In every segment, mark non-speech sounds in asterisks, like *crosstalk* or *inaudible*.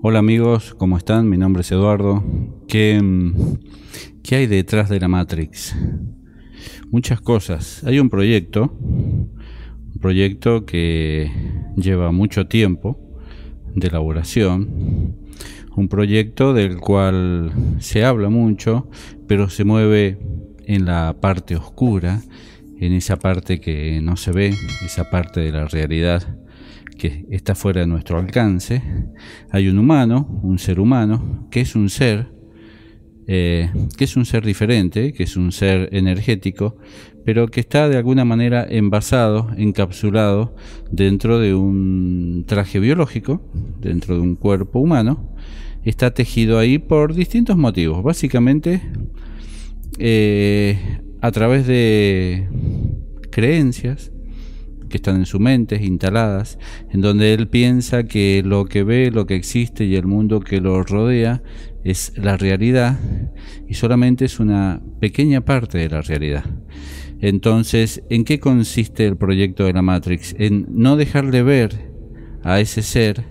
Hola amigos, ¿cómo están? Mi nombre es Eduardo. ¿Qué, mm, ¿Qué, hay detrás de la Matrix? Muchas cosas. Hay un proyecto, un proyecto que lleva mucho tiempo de elaboración, un proyecto del cual se habla mucho, pero se mueve en la parte oscura, en esa parte que no se ve, esa parte de la realidad que está fuera de nuestro alcance, hay un humano, un ser humano, que es un ser, eh, que es un ser diferente, que es un ser energético, pero que está de alguna manera envasado, encapsulado dentro de un traje biológico, dentro de un cuerpo humano, está tejido ahí por distintos motivos, básicamente eh, a través de creencias, que están en su mente, instaladas, en donde él piensa que lo que ve, lo que existe y el mundo que lo rodea es la realidad y solamente es una pequeña parte de la realidad. Entonces, ¿en qué consiste el proyecto de la Matrix? En no dejar de ver a ese ser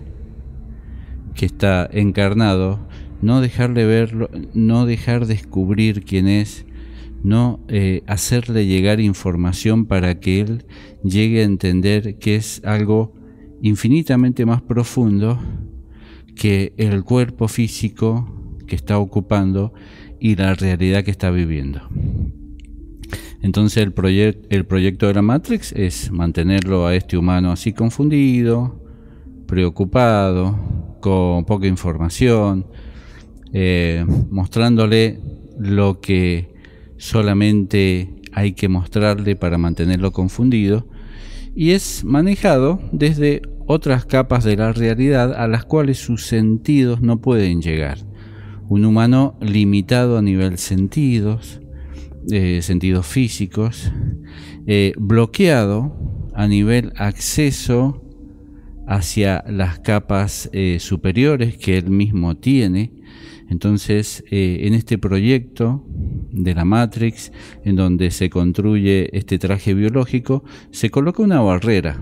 que está encarnado, no dejarle verlo, no dejar descubrir quién es, no eh, hacerle llegar información para que él llegue a entender que es algo infinitamente más profundo que el cuerpo físico que está ocupando y la realidad que está viviendo. Entonces el, el proyecto de la Matrix es mantenerlo a este humano así confundido, preocupado, con poca información, eh, mostrándole lo que solamente hay que mostrarle para mantenerlo confundido, y es manejado desde otras capas de la realidad a las cuales sus sentidos no pueden llegar. Un humano limitado a nivel sentidos, eh, sentidos físicos, eh, bloqueado a nivel acceso hacia las capas eh, superiores que él mismo tiene, entonces, eh, en este proyecto de la Matrix, en donde se construye este traje biológico, se coloca una barrera.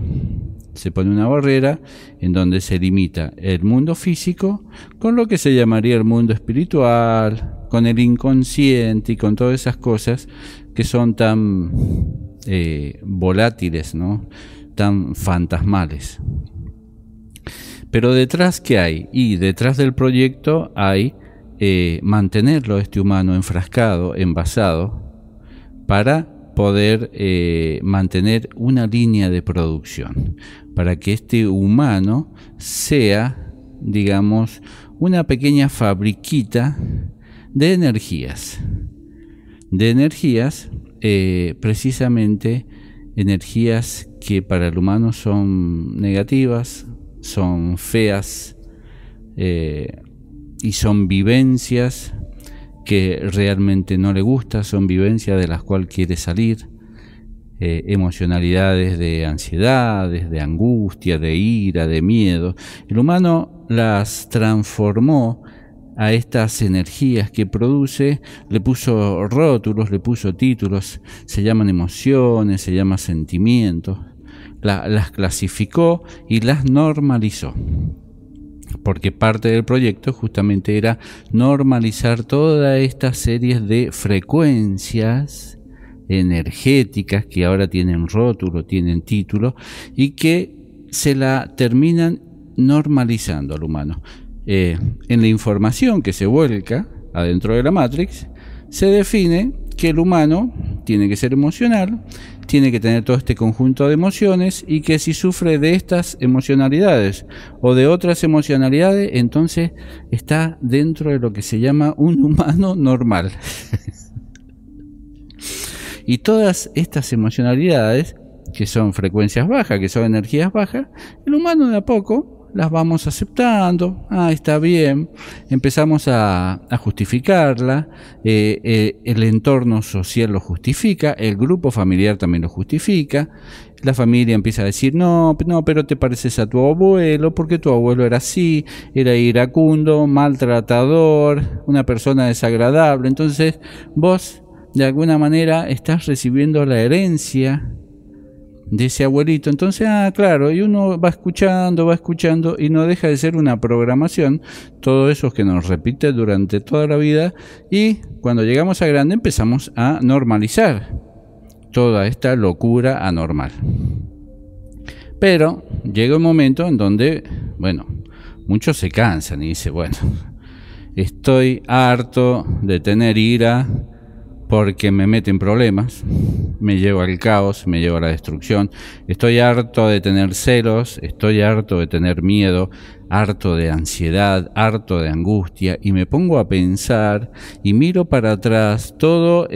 Se pone una barrera en donde se limita el mundo físico con lo que se llamaría el mundo espiritual, con el inconsciente y con todas esas cosas que son tan eh, volátiles, ¿no? tan fantasmales. Pero detrás, ¿qué hay? Y detrás del proyecto hay eh, mantenerlo este humano enfrascado, envasado, para poder eh, mantener una línea de producción, para que este humano sea, digamos, una pequeña fabriquita de energías, de energías eh, precisamente energías que para el humano son negativas, son feas, y son vivencias que realmente no le gusta, son vivencias de las cuales quiere salir, eh, emocionalidades de ansiedades, de angustia, de ira, de miedo. El humano las transformó a estas energías que produce, le puso rótulos, le puso títulos, se llaman emociones, se llaman sentimientos, las clasificó y las normalizó porque parte del proyecto justamente era normalizar toda esta serie de frecuencias energéticas que ahora tienen rótulo, tienen título y que se la terminan normalizando al humano. Eh, en la información que se vuelca adentro de la Matrix, se define que el humano tiene que ser emocional, tiene que tener todo este conjunto de emociones y que si sufre de estas emocionalidades o de otras emocionalidades, entonces está dentro de lo que se llama un humano normal. *laughs* y todas estas emocionalidades, que son frecuencias bajas, que son energías bajas, el humano de a poco las vamos aceptando, ah, está bien, empezamos a, justificarla, eh, eh, el entorno social lo justifica, el grupo familiar también lo justifica, la familia empieza a decir, no, no, pero te pareces a tu abuelo, porque tu abuelo era así, era iracundo, maltratador, una persona desagradable, entonces vos de alguna manera estás recibiendo la herencia dice abuelito. Entonces, ah, claro, y uno va escuchando, va escuchando y no deja de ser una programación, todo eso que nos repite durante toda la vida y cuando llegamos a grande empezamos a normalizar toda esta locura anormal. Pero llega un momento en donde, bueno, muchos se cansan y dicen, bueno, estoy harto de tener ira, porque me mete en problemas, me llevo al caos, me llevo a la destrucción. Estoy harto de tener celos, estoy harto de tener miedo, harto de ansiedad, harto de angustia, y me pongo a pensar y miro para atrás todo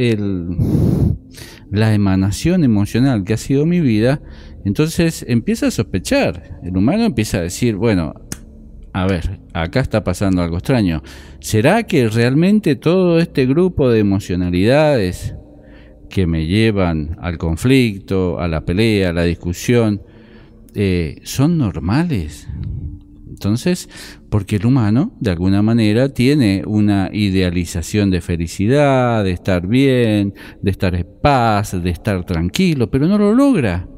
la emanación emocional que ha sido mi vida, entonces empieza a sospechar. El humano empieza a decir, bueno, a ver, acá está pasando algo extraño. ¿Será que realmente todo este grupo de emocionalidades que me llevan al conflicto, a la pelea, a la discusión, eh, son normales? Entonces, porque el humano, de alguna manera, tiene una idealización de felicidad, de estar bien, de estar en paz, de estar tranquilo, pero no lo logra.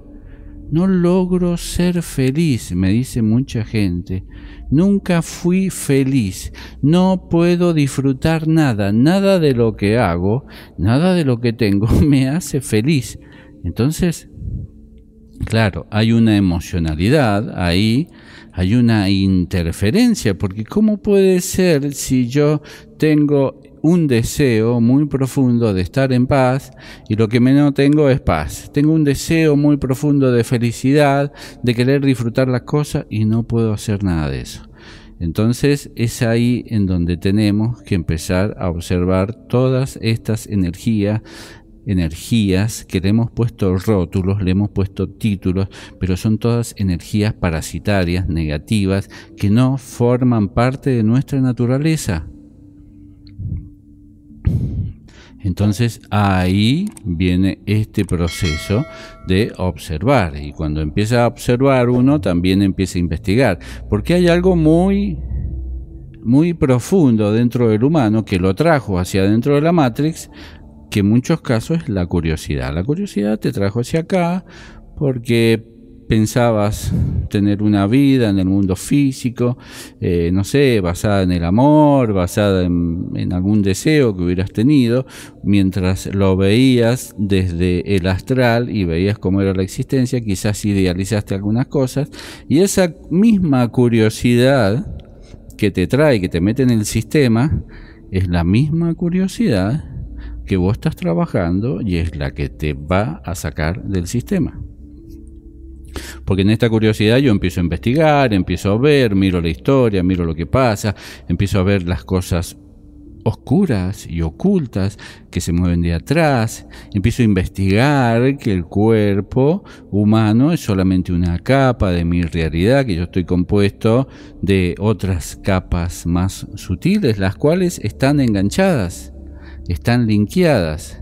No logro ser feliz, me dice mucha gente. Nunca fui feliz. No puedo disfrutar nada. Nada de lo que hago, nada de lo que tengo *laughs* me hace feliz. Entonces, claro, hay una emocionalidad ahí, hay una interferencia, porque ¿cómo puede ser si yo tengo un deseo muy profundo de estar en paz y lo que menos tengo es paz. Tengo un deseo muy profundo de felicidad, de querer disfrutar las cosas y no puedo hacer nada de eso. Entonces es ahí en donde tenemos que empezar a observar todas estas energías, energías que le hemos puesto rótulos, le hemos puesto títulos, pero son todas energías parasitarias, negativas, que no forman parte de nuestra naturaleza. Entonces ahí viene este proceso de observar y cuando empieza a observar uno también empieza a investigar, porque hay algo muy muy profundo dentro del humano que lo trajo hacia dentro de la Matrix, que en muchos casos es la curiosidad. La curiosidad te trajo hacia acá porque pensabas tener una vida en el mundo físico, eh, no sé, basada en el amor, basada en, algún deseo que hubieras tenido, mientras lo veías desde el astral y veías cómo era la existencia, quizás idealizaste algunas cosas, y esa misma curiosidad que te trae, que te mete en el sistema, es la misma curiosidad que vos estás trabajando y es la que te va a sacar del sistema. Porque en esta curiosidad yo empiezo a investigar, empiezo a ver, miro la historia, miro lo que pasa, empiezo a ver las cosas oscuras y ocultas que se mueven de atrás. Empiezo a investigar que el cuerpo humano es solamente una capa de mi realidad, que yo estoy compuesto de otras capas más sutiles, las cuales están enganchadas, están linkeadas.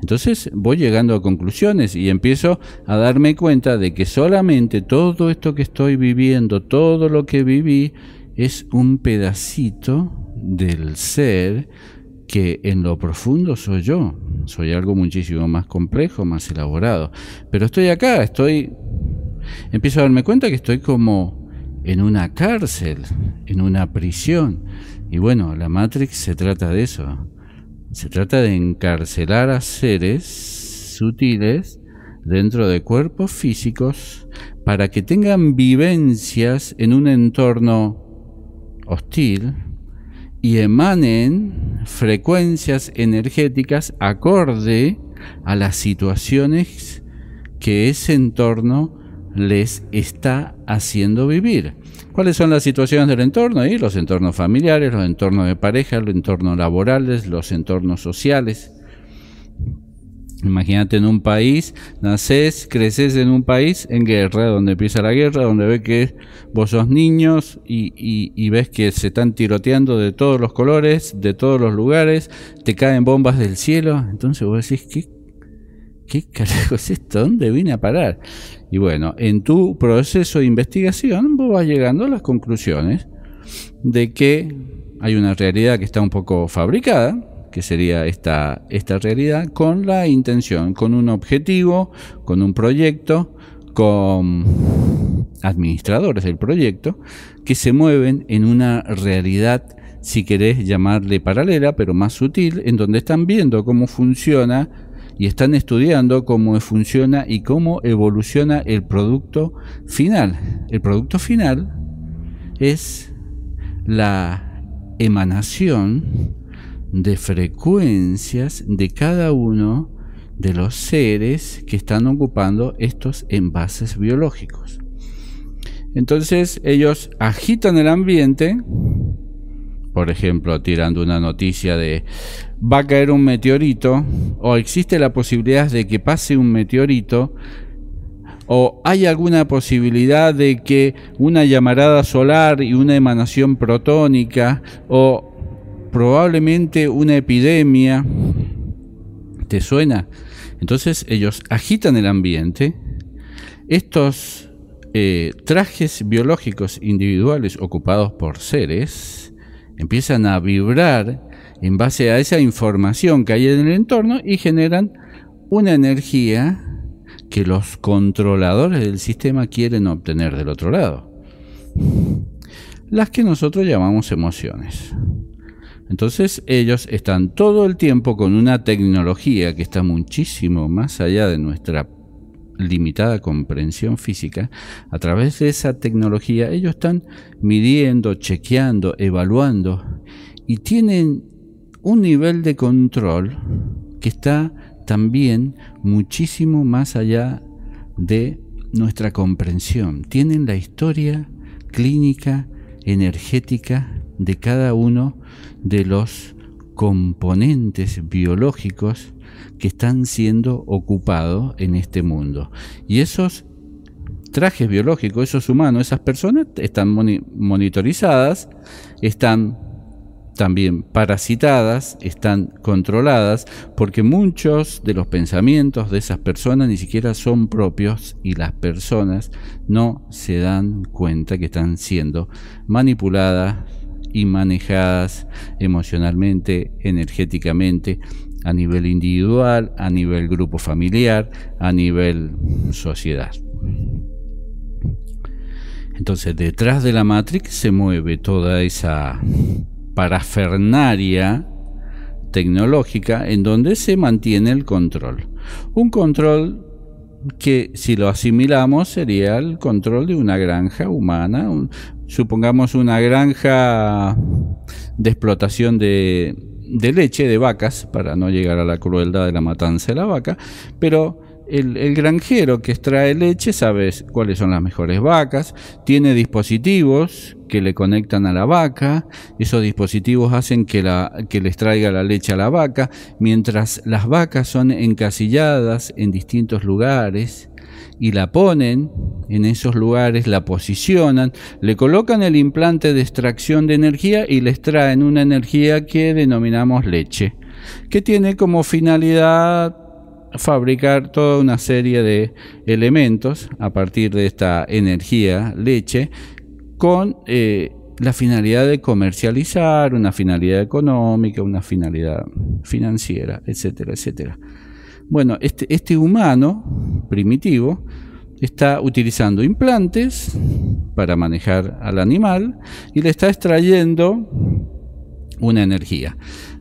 Entonces voy llegando a conclusiones y empiezo a darme cuenta de que solamente todo esto que estoy viviendo, todo lo que viví, es un pedacito del ser que en lo profundo soy yo. Soy algo muchísimo más complejo, más elaborado. Pero estoy acá, estoy... Empiezo a darme cuenta que estoy como en una cárcel, en una prisión. Y bueno, la Matrix se trata de eso se trata de encarcelar a seres sutiles dentro de cuerpos físicos para que tengan vivencias en un entorno hostil y emanen frecuencias energéticas acorde a las situaciones que ese entorno les está haciendo vivir. ¿Cuáles son las situaciones del entorno? Y los entornos familiares, los entornos de pareja, los entornos laborales, los entornos sociales. Imagínate en un país, naces, creces en un país en guerra, donde empieza la guerra, donde ves que vos sos niños y, y, ves que se están tiroteando de todos los colores, de todos los lugares, te caen bombas del cielo. Entonces vos decís, ¿qué ¿qué carajo es esto? ¿Dónde vine a parar? Y bueno, en tu proceso de investigación vos vas llegando a las conclusiones de que hay una realidad que está un poco fabricada, que sería esta, esta realidad, con la intención, con un objetivo, con un proyecto, con administradores del proyecto, que se mueven en una realidad si querés llamarle paralela, pero más sutil, en donde están viendo cómo funciona y están estudiando cómo funciona y cómo evoluciona el producto final. El producto final es la emanación de frecuencias de cada uno de los seres que están ocupando estos envases biológicos. Entonces ellos agitan el ambiente por ejemplo, tirando una noticia de va a caer un meteorito, o existe la posibilidad de que pase un meteorito, o hay alguna posibilidad de que una llamarada solar y una emanación protónica, o probablemente una epidemia, ¿te suena? Entonces ellos agitan el ambiente, estos eh, trajes biológicos individuales ocupados por seres, empiezan a vibrar en base a esa información que hay en el entorno y generan una energía que los controladores del sistema quieren obtener del otro lado. Las que nosotros llamamos emociones. Entonces ellos están todo el tiempo con una tecnología que está muchísimo más allá de nuestra limitada comprensión física, a través de esa tecnología ellos están midiendo, chequeando, evaluando y tienen un nivel de control que está también muchísimo más allá de nuestra comprensión. Tienen la historia clínica, energética de cada uno de los componentes biológicos que están siendo ocupados en este mundo. Y esos trajes biológicos, esos humanos, esas personas están monitorizadas, están también parasitadas, están controladas, porque muchos de los pensamientos de esas personas ni siquiera son propios y las personas no se dan cuenta que están siendo manipuladas, y manejadas emocionalmente, energéticamente, a nivel individual, a nivel grupo familiar, a nivel sociedad. Entonces, detrás de la Matrix se mueve toda esa parafernaria tecnológica en donde se mantiene el control. Un control que si lo asimilamos sería el control de una granja humana, un, supongamos una granja de explotación de, leche de vacas, para no llegar a la crueldad de la matanza de la vaca, pero el, granjero que extrae leche sabe cuáles son las mejores vacas, tiene dispositivos que le conectan a la vaca, esos dispositivos hacen que, que les traiga la leche a la vaca, mientras las vacas son encasilladas en distintos lugares y la ponen en esos lugares, la posicionan, le colocan el implante de extracción de energía y les traen una energía que denominamos leche, que tiene como finalidad fabricar toda una serie de elementos a partir de esta energía leche con eh, la finalidad de comercializar, una finalidad económica, una finalidad financiera, etcétera, etcétera. Bueno, este, este humano primitivo está utilizando implantes para manejar al animal y le está extrayendo una energía.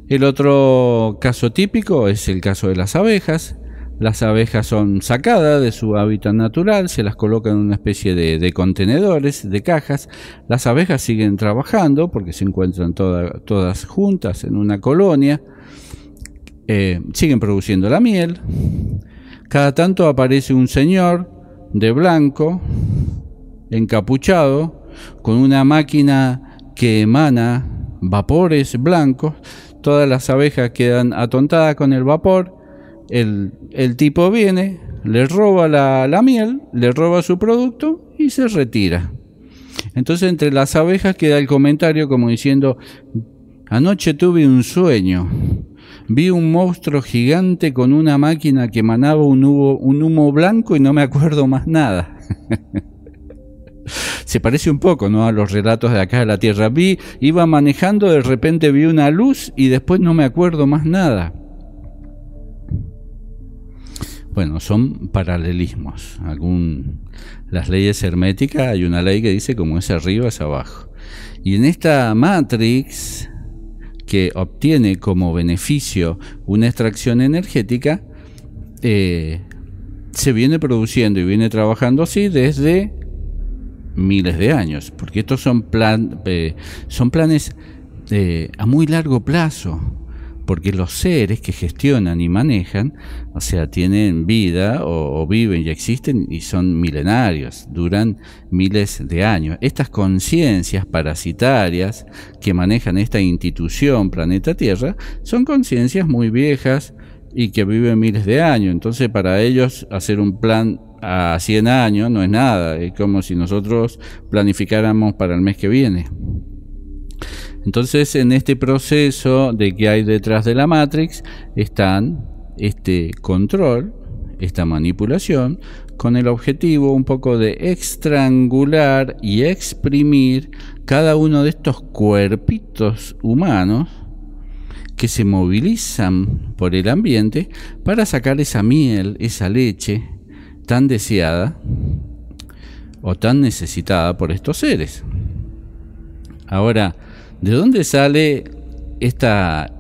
El otro caso típico es el caso de las abejas. Las abejas son sacadas de su hábitat natural, se las colocan en una especie de, contenedores, de cajas. Las abejas siguen trabajando porque se encuentran todas juntas en una colonia. Eh, siguen produciendo la miel. Cada tanto aparece un señor de blanco, encapuchado, con una máquina que emana vapores blancos todas las abejas quedan atontadas con el vapor, el, tipo viene, le roba la, miel, le roba su producto y se retira. Entonces entre las abejas queda el comentario como diciendo, anoche tuve un sueño, vi un monstruo gigante con una máquina que emanaba un humo, un humo blanco y no me acuerdo más nada. *laughs* se parece un poco ¿no? a los relatos de acá de la Tierra. Vi, iba manejando, de repente vi una luz y después no me acuerdo más nada. Bueno, son paralelismos. las leyes herméticas, hay una ley que dice como es arriba, es abajo. Y en esta matrix que obtiene como beneficio una extracción energética, eh, se viene produciendo y viene trabajando así desde miles de años, porque estos son, plan, eh, son planes eh, a muy largo plazo, porque los seres que gestionan y manejan, o sea, tienen vida o viven y existen y son milenarios, duran miles de años. Estas conciencias parasitarias que manejan esta institución, planeta Tierra, son conciencias muy viejas, y que vive miles de años. Entonces, para ellos, hacer un plan a 100 años no es nada. Es como si nosotros planificáramos para el mes que viene. Entonces, en este proceso de que hay detrás de la Matrix, están este control, esta manipulación, con el objetivo un poco de estrangular y exprimir cada uno de estos cuerpitos humanos que se movilizan por el ambiente para sacar esa miel, esa leche tan deseada o tan necesitada por estos seres. Ahora, ¿de dónde sale esta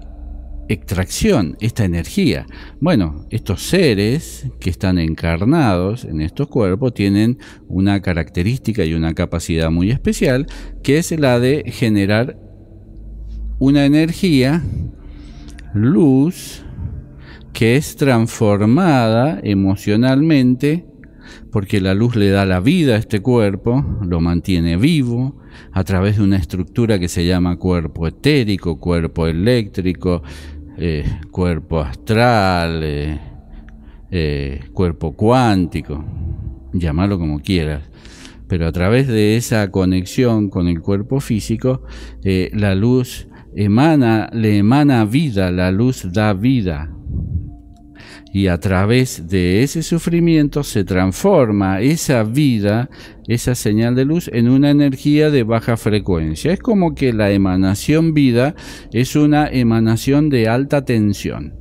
extracción, esta energía. Bueno, estos seres que están encarnados en estos cuerpos tienen una característica y una capacidad muy especial, que es la de generar una energía luz que es transformada emocionalmente, porque la luz le da la vida a este cuerpo, lo mantiene vivo a través de una estructura que se llama cuerpo etérico, cuerpo eléctrico, eh, cuerpo astral, eh, eh, cuerpo cuántico, llamarlo como quieras pero a través de esa conexión con el cuerpo físico, la luz emana, le emana vida, la luz da vida. Y a través de ese sufrimiento se transforma esa vida, esa señal de luz, en una energía de baja frecuencia. Es como que la emanación vida es una emanación de alta tensión.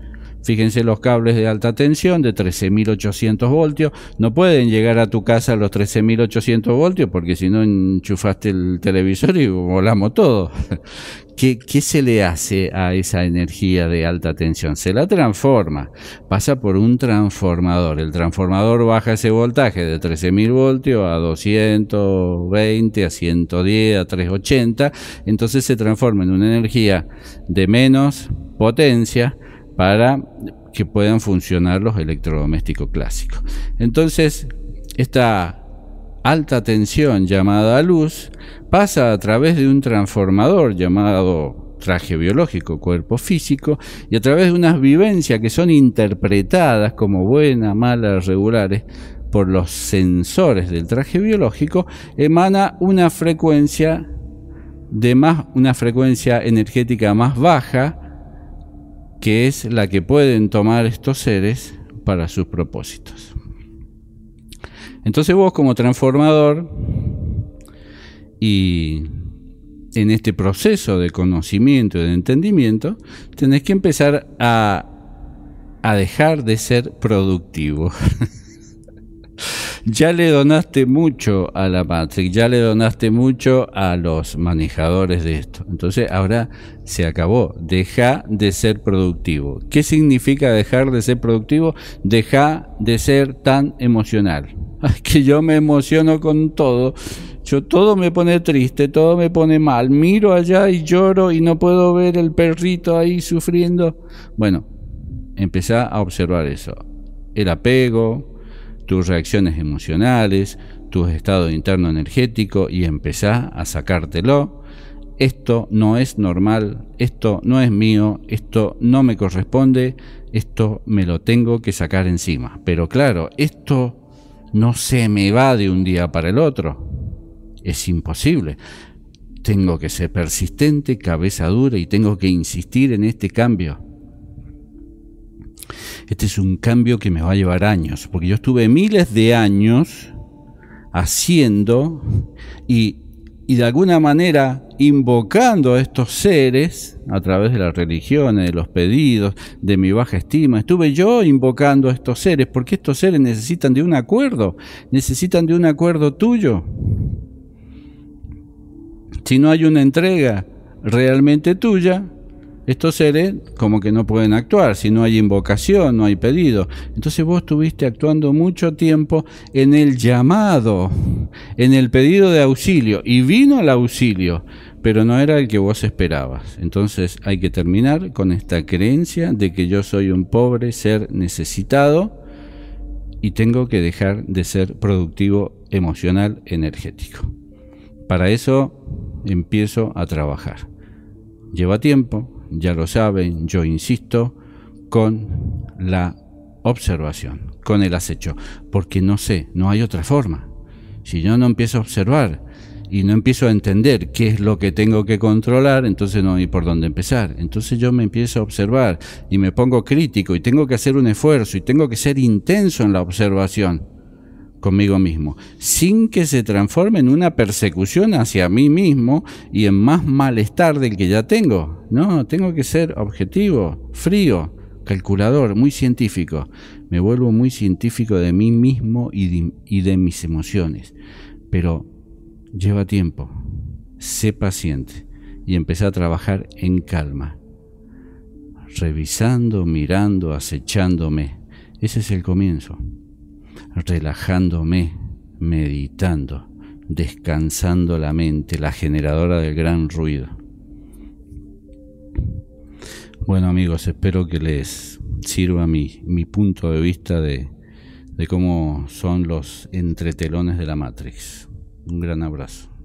Fíjense los cables de alta tensión de 13.800 voltios. No pueden llegar a tu casa los 13.800 voltios porque si no enchufaste el televisor y volamos todo. *laughs* ¿Qué, ¿Qué se le hace a esa energía de alta tensión? Se la transforma, pasa por un transformador. El transformador baja ese voltaje de 13.000 voltios a 220, a 110, a 380. Entonces se transforma en una energía de menos potencia para que puedan funcionar los electrodomésticos clásicos. Entonces, esta alta tensión llamada luz pasa a través de un transformador llamado traje biológico, cuerpo físico, y a través de unas vivencias que son interpretadas como buenas, malas, regulares por los sensores del traje biológico, emana una frecuencia de más una frecuencia energética más baja que es la que pueden tomar estos seres para sus propósitos. Entonces vos como transformador y en este proceso de conocimiento y de entendimiento, tenés que empezar a, a dejar de ser productivo. *laughs* ya le donaste mucho a la Matrix, ya le donaste mucho a los manejadores de esto. Entonces ahora se acabó, deja de ser productivo. ¿Qué significa dejar de ser productivo? Deja de ser tan emocional. *laughs* Que yo me emociono con todo. Yo todo me pone triste, todo me pone mal. Miro allá y lloro y no puedo ver el perrito ahí sufriendo. Bueno, empecé a observar eso. El apego, tus reacciones emocionales, tu estado interno energético y empezá a sacártelo. Esto no es normal, esto no es mío, esto no me corresponde, esto me lo tengo que sacar encima. Pero claro, esto no se me va de un día para el otro. Es imposible. Tengo que ser persistente, cabeza dura y tengo que insistir en este cambio. Este es un cambio que me va a llevar años, porque yo estuve miles de años haciendo y, de alguna manera invocando a estos seres a través de las religiones, de los pedidos, de mi baja estima. Estuve yo invocando a estos seres, porque estos seres necesitan de un acuerdo, necesitan de un acuerdo tuyo. Si no hay una entrega realmente tuya, estos seres como que no pueden actuar, si no hay invocación, no hay pedido. Entonces vos estuviste actuando mucho tiempo en el llamado, en el pedido de auxilio, y vino el auxilio, pero no era el que vos esperabas. Entonces hay que terminar con esta creencia de que yo soy un pobre ser necesitado y tengo que dejar de ser productivo emocional energético. Para eso empiezo a trabajar. Lleva tiempo, ya lo saben, yo insisto, con la observación, con el acecho, porque no sé, no hay otra forma. Si yo no empiezo a observar y no empiezo a entender qué es lo que tengo que controlar, entonces no hay por dónde empezar. Entonces yo me empiezo a observar y me pongo crítico y tengo que hacer un esfuerzo y tengo que ser intenso en la observación conmigo mismo, sin que se transforme en una persecución hacia mí mismo y en más malestar del que ya tengo. No, tengo que ser objetivo, frío, calculador, muy científico. Me vuelvo muy científico de mí mismo y de, mis emociones. Pero lleva tiempo, sé paciente y empecé a trabajar en calma, revisando, mirando, acechándome. Ese es el comienzo relajándome, meditando, descansando la mente, la generadora del gran ruido. Bueno amigos, espero que les sirva mi, mi punto de vista de, de cómo son los entretelones de la Matrix. Un gran abrazo.